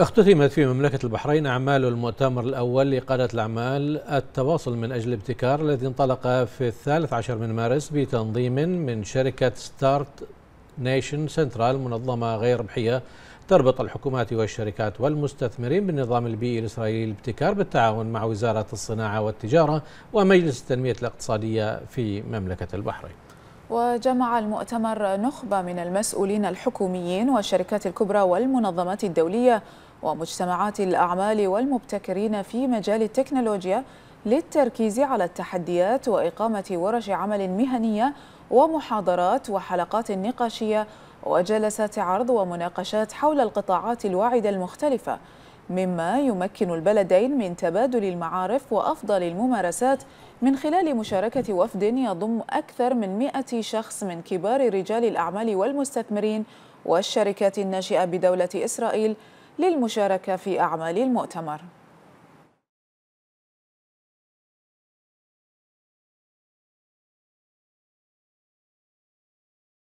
اختتمت في مملكة البحرين أعمال المؤتمر الأول لقادة الأعمال التواصل من أجل الابتكار الذي انطلق في الثالث عشر من مارس بتنظيم من شركة ستارت نيشن سنترال منظمة غير ربحية تربط الحكومات والشركات والمستثمرين بالنظام البيئي الإسرائيلي للابتكار بالتعاون مع وزارة الصناعة والتجارة ومجلس التنمية الاقتصادية في مملكة البحرين وجمع المؤتمر نخبة من المسؤولين الحكوميين والشركات الكبرى والمنظمات الدولية ومجتمعات الأعمال والمبتكرين في مجال التكنولوجيا للتركيز على التحديات وإقامة ورش عمل مهنية ومحاضرات وحلقات نقاشية وجلسات عرض ومناقشات حول القطاعات الواعدة المختلفة مما يمكن البلدين من تبادل المعارف وأفضل الممارسات من خلال مشاركة وفد يضم أكثر من 100 شخص من كبار رجال الأعمال والمستثمرين والشركات الناشئة بدولة إسرائيل للمشاركة في أعمال المؤتمر